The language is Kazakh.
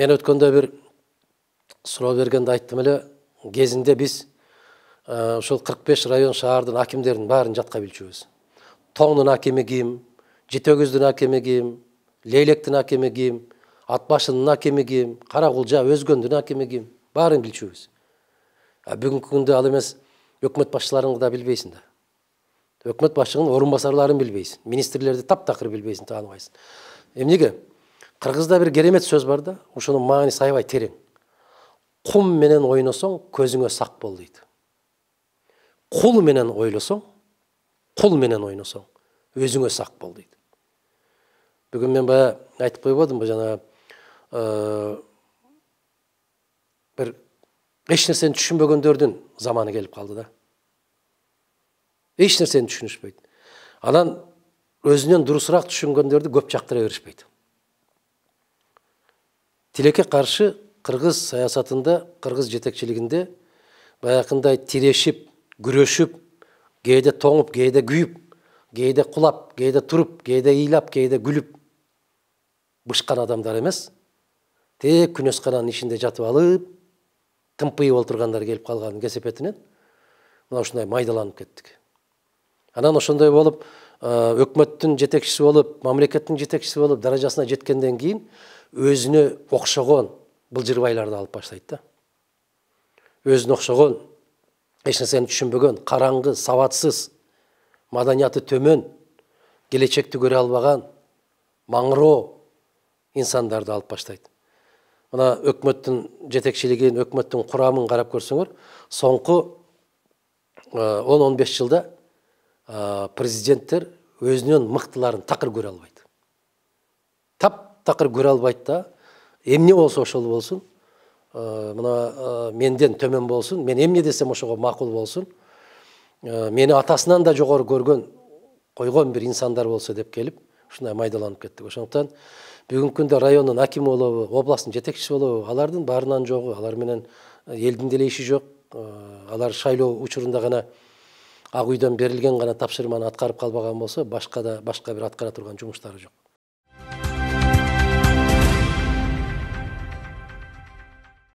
мен өткенде бір сұрау бергенде айттым эле кезінде біз ушул 45 район шаардын әкімдерін барын жатқа билчүбүз тоңдун акими ким жете өгүздүн акими ким лейлектин акими ким ат башынын акими ким кара кулжа өзгөндүн акими ким баарын билчүбүз а бүгүнкү күндө ал эмес өкмөт башчыларыңды да билбейсиң да өкмөт башчынын орун басарларын билбейсиң министрлерди қырғызда бір керемет сөз бар да ошонун мааниси аябай терең құм менен ойносоң көзіңе сақ бол дейді құл менен ойлосоң құл менен ойносоң өзіңе сақ бол дейді бүгін мен бая айтып қойып отырмын жаңағы ә, бір еш заманы келіп қалды да эч нерсени түшүнүшпөйт анан өзүнөн дурусураак түшүнгөндөрдү көп жактыра беришпейт тилекке қаршы кыргыз саясатында кыргыз жетекшілігінде баяқындай тирешип күрешіп кейде тоңып кейде күйіп кейде құлап кейде тұрып кейде ыйлап кейде күліп бышкан адамдар емес тек күнөскананын ішінде жатып алып тымпиып олтургандар келип калганын кесепетинен мына ушундай майдаланып кеттик анан ошондой болуп өкмөттүн жетекчиси болуп мамлекеттин жетекчиси болуп даражасына жеткенден кийин өзіне оқшаған былжырбайларды алып бастайды да өзіне оқшаған ешнәрсені түсінбеген қараңғы сауатсыз маданияты төмен келешекті көре албаған маңыро инсандарды алып баштайды мына өкмөттүн жетекчилигин өкмөттүн курамын карап көрсөңөр соңку ә, он он беш жылда ә, президенттер өзүнөн мыктыларын такыр көрө албайт такыр көрө албайт да эмне болсо ошол болсун э, мына э, менден төмөн болсун мен эмне десем ошого макул болсун э, мени атасынан да жогору көргөн койгон бир инсандар болсо деп келип ушундай майдаланып кеттик ошондуктан бүгүнкү күндө райондун акими болобу областтын жетекчиси болобу алардын баарынан жогу алар менен элдин деле иши жок алар шайлоо учурунда гана ак үйдөн берилген гана тапшырманы аткарып калбаган болсо башка да башка бир аткара турган жумуштары жок